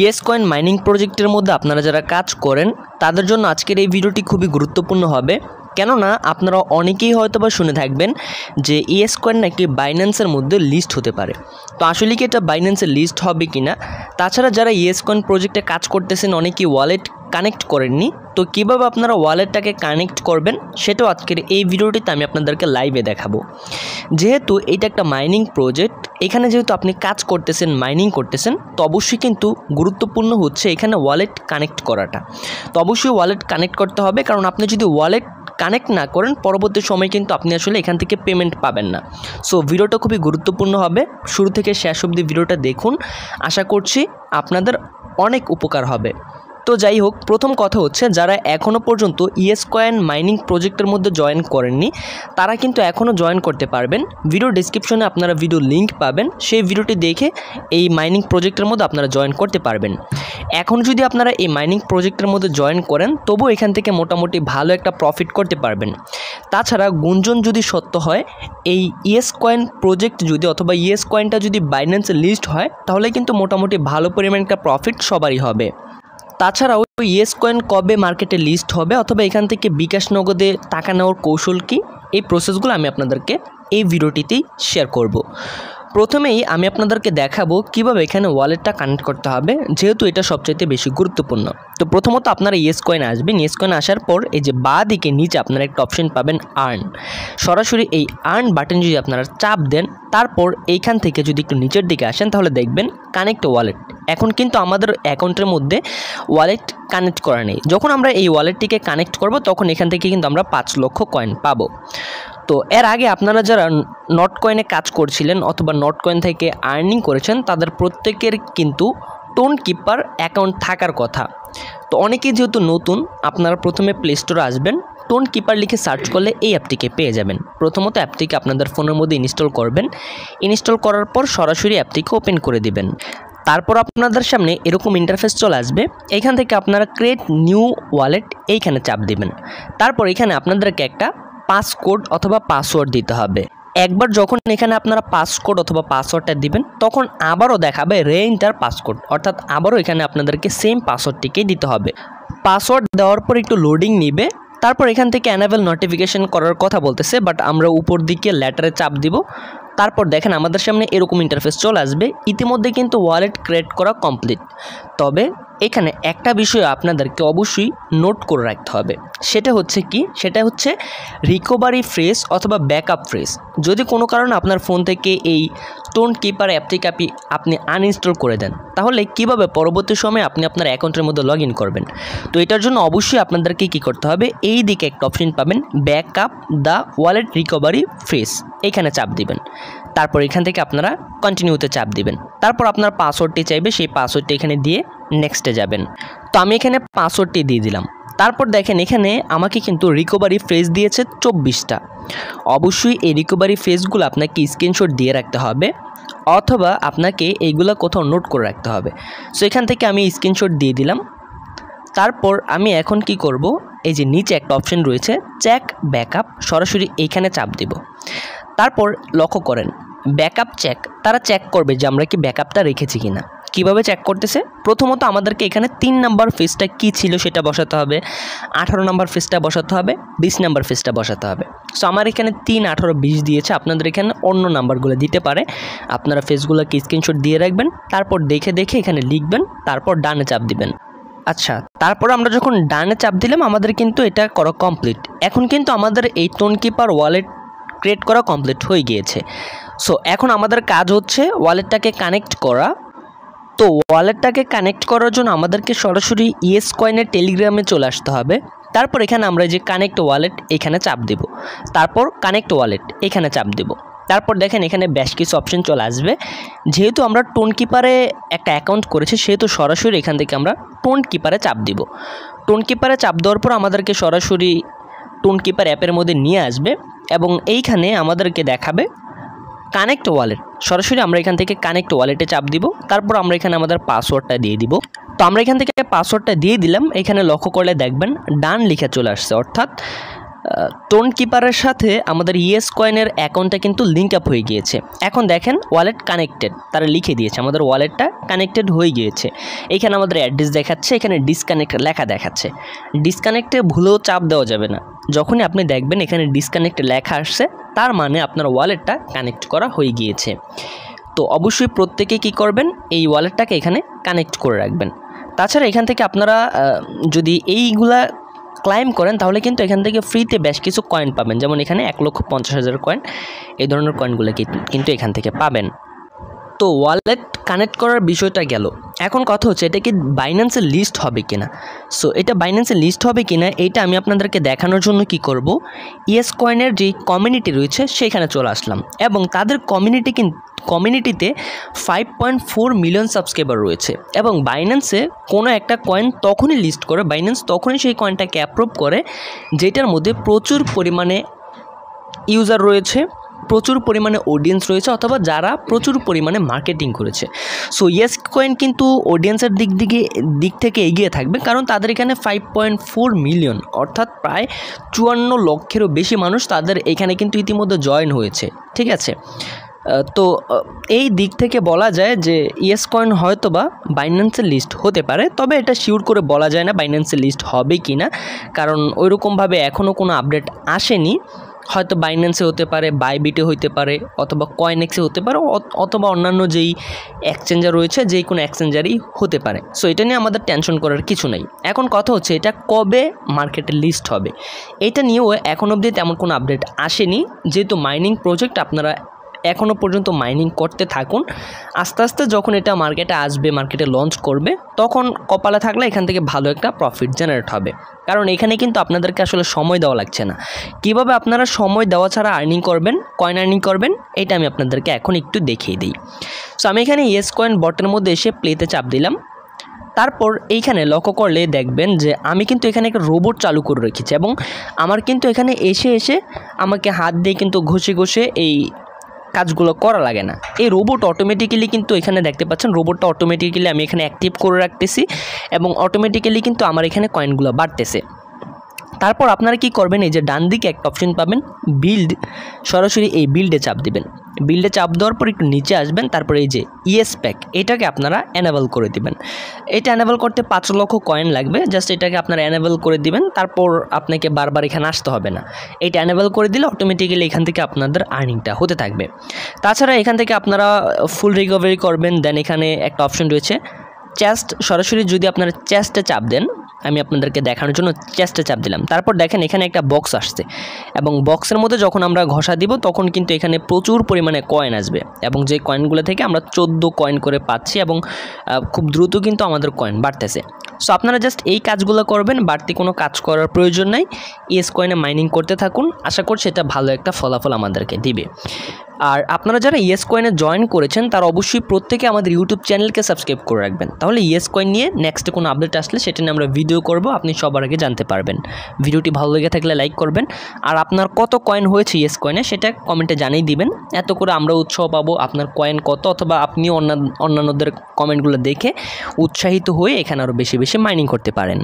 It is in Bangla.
ইয়েস কয়েন মাইনিং প্রজেক্টের মধ্যে আপনারা যারা কাজ করেন তাদের জন্য আজকের এই ভিডিওটি খুবই গুরুত্বপূর্ণ হবে কেননা আপনারা অনেকেই হয়তো বা শুনে থাকবেন যে ইএস কয়েন নাকি বাইন্যান্সের মধ্যে লিস্ট হতে পারে তো আসলে কি এটা বাইন্যান্সের লিস্ট হবে কি না তাছাড়া যারা ইএস কয়েন প্রজেক্টে কাজ করতেছেন অনেকেই ওয়ালেট কানেক্ট করেননি তো কিভাবে আপনারা ওয়ালেটটাকে কানেক্ট করবেন সেটাও আজকের এই ভিডিওটিতে আমি আপনাদেরকে লাইভে দেখাবো যেহেতু এটা একটা মাইনিং প্রজেক্ট এখানে যেহেতু আপনি কাজ করতেছেন মাইনিং করতেছেন তো অবশ্যই কিন্তু গুরুত্বপূর্ণ হচ্ছে এখানে ওয়ালেট কানেক্ট করাটা তো অবশ্যই ওয়ালেট কানেক্ট করতে হবে কারণ আপনি যদি ওয়ালেট কানেক্ট না করেন পরবর্তী সময় কিন্তু আপনি আসলে এখান থেকে পেমেন্ট পাবেন না সো ভিডিওটা খুবই গুরুত্বপূর্ণ হবে শুরু থেকে শেষ অবধি ভিডিওটা দেখুন আশা করছি আপনাদের অনেক উপকার হবে তো যাই হোক প্রথম কথা হচ্ছে যারা এখনও পর্যন্ত ইএস কয়েন মাইনিং প্রজেক্টের মধ্যে জয়েন করেননি তারা কিন্তু এখনও জয়েন করতে পারবেন ভিডিও ডিসক্রিপশনে আপনারা ভিডিও লিঙ্ক পাবেন সেই ভিডিওটি দেখে এই মাইনিং প্রজেক্টের মধ্যে আপনারা জয়েন করতে পারবেন এখন যদি আপনারা এই মাইনিং প্রজেক্টের মধ্যে জয়েন করেন তবু এখান থেকে মোটামুটি ভালো একটা প্রফিট করতে পারবেন তাছাড়া গুঞ্জন যদি সত্য হয় এই ইএস কয়েন প্রজেক্ট যদি অথবা ইএস e কয়েনটা যদি বাইন্যান্সে লিস্ট হয় তাহলে কিন্তু মোটামুটি ভালো পরিমাণ একটা প্রফিট সবারই হবে তাছাড়াও ইয়েস কয়েন কবে মার্কেটে লিস্ট হবে অথবা এখান থেকে বিকাশ নগদে টাকা নেওয়ার কৌশল কি এই প্রসেসগুলো আমি আপনাদেরকে এই ভিডিওটিতেই শেয়ার করব প্রথমেই আমি আপনাদেরকে দেখাবো কিভাবে এখানে ওয়ালেটটা কানেক্ট করতে হবে যেহেতু এটা সবচেয়ে বেশি গুরুত্বপূর্ণ তো প্রথমত আপনারা ইয়েস কয়েন আসবেন ইয়েস কয়েন আসার পর এই যে বা দিকে নিচে আপনারা একটা অপশন পাবেন আর্ন সরাসরি এই আর্ন বাটন যদি আপনারা চাপ দেন তারপর এইখান থেকে যদি একটু নিচের দিকে আসেন তাহলে দেখবেন কানেক্ট ওয়ালেট এখন কিন্তু আমাদের অ্যাকাউন্টের মধ্যে ওয়ালেট কানেক্ট করা নেই যখন আমরা এই ওয়ালেটটিকে কানেক্ট করব তখন এখান থেকে কিন্তু আমরা পাঁচ লক্ষ কয়েন পাবো তো এর আগে আপনারা যারা নট কয়েনে কাজ করছিলেন অথবা নট কয়েন থেকে আর্নিং করেছেন তাদের প্রত্যেকের কিন্তু টোন কিপার অ্যাকাউন্ট থাকার কথা তো অনেকেই যেহেতু নতুন আপনারা প্রথমে প্লে স্টোরে আসবেন টোন কিপার লিখে সার্চ করলে এই অ্যাপটিকে পেয়ে যাবেন প্রথমত অ্যাপটিকে আপনাদের ফোনের মধ্যে ইনস্টল করবেন ইনস্টল করার পর সরাসরি অ্যাপটিকে ওপেন করে দিবেন তারপর আপনাদের সামনে এরকম ইন্টারফেস চলে আসবে এইখান থেকে আপনারা ক্রিয়েট নিউ ওয়ালেট এইখানে চাপ দিবেন তারপর এখানে আপনাদেরকে একটা পাসকোড অথবা পাসওয়ার্ড দিতে হবে একবার যখন এখানে আপনারা পাসকোড অথবা পাসওয়ার্ডটা দিবেন তখন আবারও দেখাবে রেইন্টার ইন্টার পাসকোড অর্থাৎ আবারও এখানে আপনাদেরকে সেম পাসওয়ার্ডটিকেই দিতে হবে পাসওয়ার্ড দেওয়ার পর একটু লোডিং নিবে তারপর এখান থেকে অ্যানাবেল নোটিফিকেশন করার কথা বলতেছে বাট আমরা উপর দিকে ল্যাটারে চাপ দিব তারপর দেখেন আমাদের সামনে এরকম ইন্টারফেস চলে আসবে ইতিমধ্যে কিন্তু ওয়ালেট ক্রিয়েট করা কমপ্লিট তবে এখানে একটা বিষয় আপনাদেরকে অবশ্যই নোট করে রাখতে হবে সেটা হচ্ছে কি সেটা হচ্ছে রিকভারি ফ্রেস অথবা ব্যাকআপ ফ্রেস যদি কোনো কারণে আপনার ফোন থেকে এই টোন কিপার অ্যাপটিকে আপনি আপনি আনইনস্টল করে দেন তাহলে কিভাবে পরবর্তী সময়ে আপনি আপনার অ্যাকাউন্টের মধ্যে লগ করবেন তো এটার জন্য অবশ্যই আপনাদেরকে কি করতে হবে এই দিকে একটা অপশন পাবেন backup the wallet recovery phrase এখানে চাপ দিবেন তারপর এখান থেকে আপনারা কন্টিনিউতে চাপ দিবেন তারপর আপনার পাসওয়ার্ডটি চাইবে সেই পাসওয়ার্ডটি এখানে দিয়ে নেক্সটে যাবেন তো আমি এখানে পাসওয়ার্ডটি দিয়ে দিলাম তারপর দেখেন এখানে আমাকে কিন্তু রিকভারি ফেজ দিয়েছে চব্বিশটা অবশ্যই এই রিকভারি ফেজগুলো আপনাকে স্ক্রিনশট দিয়ে রাখতে হবে অথবা আপনাকে এইগুলো কোথাও নোট করে রাখতে হবে সো এখান থেকে আমি স্ক্রিনশট দিয়ে দিলাম তারপর আমি এখন কি করব এই যে নিচে একটা অপশন রয়েছে চেক ব্যাকআপ সরাসরি এইখানে চাপ দিব তারপর লক্ষ্য করেন ব্যাকআপ চেক তারা চেক করবে যে আমরা কি ব্যাকআপটা রেখেছি কিনা কিভাবে চেক করতেছে প্রথমত আমাদেরকে এখানে তিন নাম্বার ফেজটা কি ছিল সেটা বসাতে হবে আঠারো নাম্বার ফেজটা বসাতে হবে বিশ নাম্বার ফেজটা বসাতে হবে সো আমার এখানে তিন আঠারো বিশ দিয়েছে আপনাদের এখানে অন্য নাম্বারগুলো দিতে পারে আপনারা ফেজগুলোকে স্ক্রিনশট দিয়ে রাখবেন তারপর দেখে দেখে এখানে লিখবেন তারপর ডানে চাপ দিবেন আচ্ছা তারপর আমরা যখন ডানে চাপ দিলাম আমাদের কিন্তু এটা করা কমপ্লিট এখন কিন্তু আমাদের এই টোন কিপার ওয়ালেট ক্রিয়েট করা কমপ্লিট হয়ে গিয়েছে সো এখন আমাদের কাজ হচ্ছে ওয়ালেটটাকে কানেক্ট করা তো ওয়ালেটটাকে কানেক্ট করার জন্য আমাদেরকে সরাসরি ইএস কয়েনের টেলিগ্রামে চলে আসতে হবে তারপর এখানে আমরা যে কানেক্ট ওয়ালেট এখানে চাপ দেব তারপর কানেক্ট ওয়ালেট এখানে চাপ দেব তারপর দেখেন এখানে বেশ কিছু অপশন চলে আসবে যেহেতু আমরা টোন কিপারে একটা অ্যাকাউন্ট করেছি সেহেতু সরাসরি এখান থেকে আমরা টোন কিপারে চাপ দিব টোন কিপারে চাপ দেওয়ার পর আমাদেরকে সরাসরি টোন কিপার অ্যাপের মধ্যে নিয়ে আসবে এবং এইখানে আমাদেরকে দেখাবে কানেক্ট ওয়ালেট সরাসরি আমরা এখান থেকে কানেক্ট ওয়ালেটে চাপ দিব তারপর আমরা এখানে আমাদের পাসওয়ার্ডটা দিয়ে দিব তো আমরা এখান থেকে পাসওয়ার্ডটা দিয়ে দিলাম এখানে লক্ষ্য করলে দেখবেন ডান লিখে চলে আসছে অর্থাৎ টোন কিপারের সাথে আমাদের ইয়েস কয়েনের অ্যাকাউন্টটা কিন্তু লিঙ্ক আপ হয়ে গিয়েছে এখন দেখেন ওয়ালেট কানেক্টেড তারা লিখে দিয়েছে আমাদের ওয়ালেটটা কানেক্টেড হয়ে গিয়েছে এখানে আমাদের অ্যাড্রেস দেখাচ্ছে এখানে ডিসকানেক্ট লেখা দেখাচ্ছে ডিসকানেক্টে ভুলেও চাপ দেওয়া যাবে না যখনই আপনি দেখবেন এখানে ডিসকানেক্ট লেখা আসছে তার মানে আপনার ওয়ালেটটা কানেক্ট করা হয়ে গিয়েছে তো অবশ্যই প্রত্যেকে কি করবেন এই ওয়ালেটটাকে এখানে কানেক্ট করে রাখবেন তাছাড়া এখান থেকে আপনারা যদি এইগুলা ক্লাইম করেন তাহলে কিন্তু এখান থেকে ফ্রিতে বেশ কিছু কয়েন পাবেন যেমন এখানে এক লক্ষ পঞ্চাশ হাজার কয়েন এই ধরনের কয়েনগুলো কিন্তু এখান থেকে পাবেন তো ওয়ালেট কানেক্ট করার বিষয়টা গেল এখন কথা হচ্ছে এটা কি বাইন্যান্সে লিস্ট হবে কিনা সো এটা বাইন্যান্সে লিস্ট হবে কিনা এটা আমি আপনাদেরকে দেখানোর জন্য কি করব ইয়েস কয়েনের যে কমিউনিটি রয়েছে সেখানে চলে আসলাম এবং তাদের কমিউনিটি কিন কমিউনিটিতে five point four million subscriber রয়েছে এবং বাইন্যান্সে কোনো একটা কয়েন তখনই লিস্ট করে বাইন্যান্স তখনই সেই কয়েনটাকে অ্যাপ্রুভ করে যেটার মধ্যে প্রচুর পরিমাণে ইউজার রয়েছে প্রচুর পরিমাণে অডিয়েন্স রয়েছে অথবা যারা প্রচুর পরিমাণে মার্কেটিং করেছে সো ইয়েস কয়েন কিন্তু অডিয়েন্সের দিক দিকে দিক থেকে এগিয়ে থাকবে কারণ তাদের এখানে ফাইভ পয়েন্ট ফোর মিলিয়ন অর্থাৎ প্রায় চুয়ান্ন লক্ষেরও বেশি মানুষ তাদের এখানে কিন্তু ইতিমধ্যে জয়েন হয়েছে ঠিক আছে তো এই দিক থেকে বলা যায় যে ইয়েস কয়েন হয়তো বা বাইন্যান্সের লিস্ট হতে পারে তবে এটা শিওর করে বলা যায় না বাইন্যান্সের লিস্ট হবে কি না কারণ ওইরকমভাবে এখনও কোনো আপডেট আসেনি হয়তো বাইন্যান্সে হতে পারে বাইবিটে হতে পারে অথবা এক্সে হতে পারে অথবা অন্যান্য যেই এক্সচেঞ্জার রয়েছে যেই কোনো এক্সচেঞ্জারই হতে পারে সো এটা নিয়ে আমাদের টেনশন করার কিছু নেই এখন কথা হচ্ছে এটা কবে মার্কেটে লিস্ট হবে এটা নিয়েও এখন অবধি তেমন কোনো আপডেট আসেনি যেহেতু মাইনিং প্রজেক্ট আপনারা এখনও পর্যন্ত মাইনিং করতে থাকুন আস্তে আস্তে যখন এটা মার্কেটে আসবে মার্কেটে লঞ্চ করবে তখন কপালে থাকলে এখান থেকে ভালো একটা প্রফিট জেনারেট হবে কারণ এখানে কিন্তু আপনাদেরকে আসলে সময় দেওয়া লাগছে না কিভাবে আপনারা সময় দেওয়া ছাড়া আর্নিং করবেন কয়েন আর্নিং করবেন এটা আমি আপনাদেরকে এখন একটু দেখিয়ে দিই সো আমি এখানে ইয়েস কয়েন বটের মধ্যে এসে প্লেতে চাপ দিলাম তারপর এইখানে লক্ষ্য করলে দেখবেন যে আমি কিন্তু এখানে একটা রোবট চালু করে রেখেছি এবং আমার কিন্তু এখানে এসে এসে আমাকে হাত দিয়ে কিন্তু ঘষে ঘষে এই কাজগুলো করা লাগে না এই রোবট অটোমেটিক্যালি কিন্তু এখানে দেখতে পাচ্ছেন রোবটটা অটোমেটিক্যালি আমি এখানে অ্যাক্টিভ করে রাখতেছি এবং অটোমেটিক্যালি কিন্তু আমার এখানে কয়েনগুলো বাড়তেছে তারপর আপনারা কি করবেন এই যে ডান দিকে একটা অপশন পাবেন বিল্ড সরাসরি এই বিল্ডে চাপ দিবেন বিল্ডে চাপ দেওয়ার পর একটু নিচে আসবেন তারপরে এই যে ইএস প্যাক এটাকে আপনারা অ্যানেবল করে দিবেন এটা অ্যানেবল করতে পাঁচ লক্ষ কয়েন লাগবে জাস্ট এটাকে আপনারা অ্যানেবল করে দিবেন তারপর আপনাকে বারবার এখানে আসতে হবে না এটা অ্যানেবল করে দিলে অটোমেটিক্যালি এখান থেকে আপনাদের আর্নিংটা হতে থাকবে তাছাড়া এখান থেকে আপনারা ফুল রিকভারি করবেন দেন এখানে একটা অপশন রয়েছে চেস্ট সরাসরি যদি আপনারা চেস্টে চাপ দেন আমি আপনাদেরকে দেখানোর জন্য চেষ্টা চাপ দিলাম তারপর দেখেন এখানে একটা বক্স আসছে এবং বক্সের মধ্যে যখন আমরা ঘষা দিব তখন কিন্তু এখানে প্রচুর পরিমাণে কয়েন আসবে এবং যে কয়েনগুলো থেকে আমরা চোদ্দো কয়েন করে পাচ্ছি এবং খুব দ্রুত কিন্তু আমাদের কয়েন বাড়তেছে সো আপনারা জাস্ট এই কাজগুলো করবেন বাড়তি কোনো কাজ করার প্রয়োজন নাই ইএস কয়েনে মাইনিং করতে থাকুন আশা করছি এটা ভালো একটা ফলাফল আমাদেরকে দিবে আর আপনারা যারা ইয়েস কয়েনে জয়েন করেছেন তারা অবশ্যই প্রত্যেকে আমাদের ইউটিউব চ্যানেলকে সাবস্ক্রাইব করে রাখবেন তাহলে ইয়েস e কয়েন নিয়ে নেক্সট কোনো আপডেট আসলে সেটা নিয়ে আমরা ভিডিও করব আপনি সবার আগে জানতে পারবেন ভিডিওটি ভালো লেগে থাকলে লাইক করবেন আর আপনার কত কয়েন হয়েছে ইয়েস e কয়েনে সেটা কমেন্টে জানিয়ে দিবেন এত করে আমরা উৎসাহ পাবো আপনার কয়েন কত অথবা আপনি অন্যান্যদের কমেন্টগুলো দেখে উৎসাহিত হয়ে এখানে আরও বেশি বেশি মাইনিং করতে পারেন